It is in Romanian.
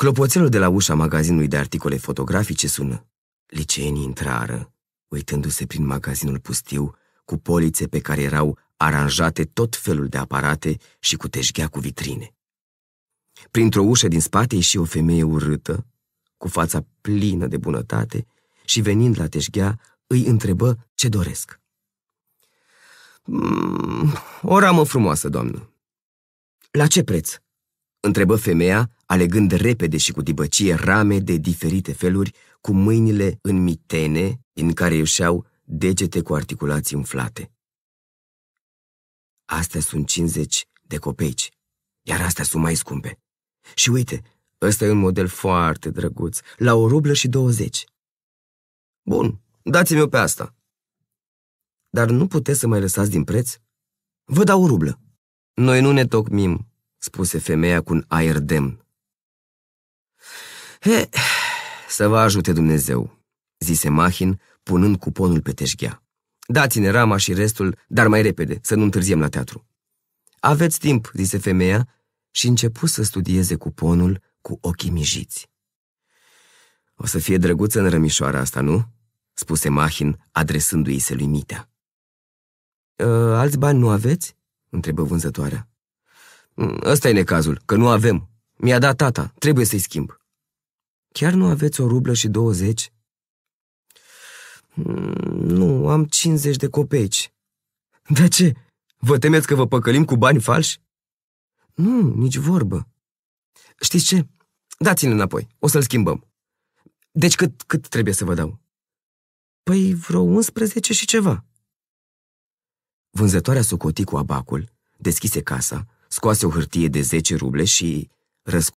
Clopoțelul de la ușa magazinului de articole fotografice sună. Liceenii intrară, uitându-se prin magazinul pustiu, cu polițe pe care erau aranjate tot felul de aparate și cu teșghea cu vitrine. Printr-o ușă din spate ieși o femeie urâtă, cu fața plină de bunătate, și venind la teșghea, îi întrebă ce doresc. Mm, o ramă frumoasă, doamnă. La ce preț? Întrebă femeia, alegând repede și cu dibăcie rame de diferite feluri, cu mâinile în mitene, din care ieșeau degete cu articulații umflate. Astea sunt 50 de copeici, iar astea sunt mai scumpe. Și uite, ăsta e un model foarte drăguț, la o rublă și 20. Bun, dați-mi-o pe asta. Dar nu puteți să mai lăsați din preț? Vă dau o rublă. Noi nu ne tocmim, spuse femeia cu un aer demn. He, să vă ajute Dumnezeu, zise Mahin, punând cuponul pe teșghea. Dați-ne rama și restul, dar mai repede, să nu întârziem la teatru. Aveți timp, zise femeia și începu să studieze cuponul cu ochii mijiți. O să fie drăguță în rămișoara asta, nu?" spuse Mahin, adresându-i se lui Mitea. Ă, alți bani nu aveți?" întrebă vânzătoarea. Mm, ăsta e necazul, că nu avem. Mi-a dat tata, trebuie să-i schimb. Chiar nu aveți o rublă și 20? Mm, nu, am 50 de copeci. De ce? Vă temeți că vă păcălim cu bani falși? Nu, nici vorbă. Știți ce? Dați-l înapoi, o să-l schimbăm. Deci cât, cât trebuie să vă dau? Păi vreo 11 și ceva. Vânzătoarea socoti cu abacul, deschise casa scoase o hârtie de 10 ruble și răscu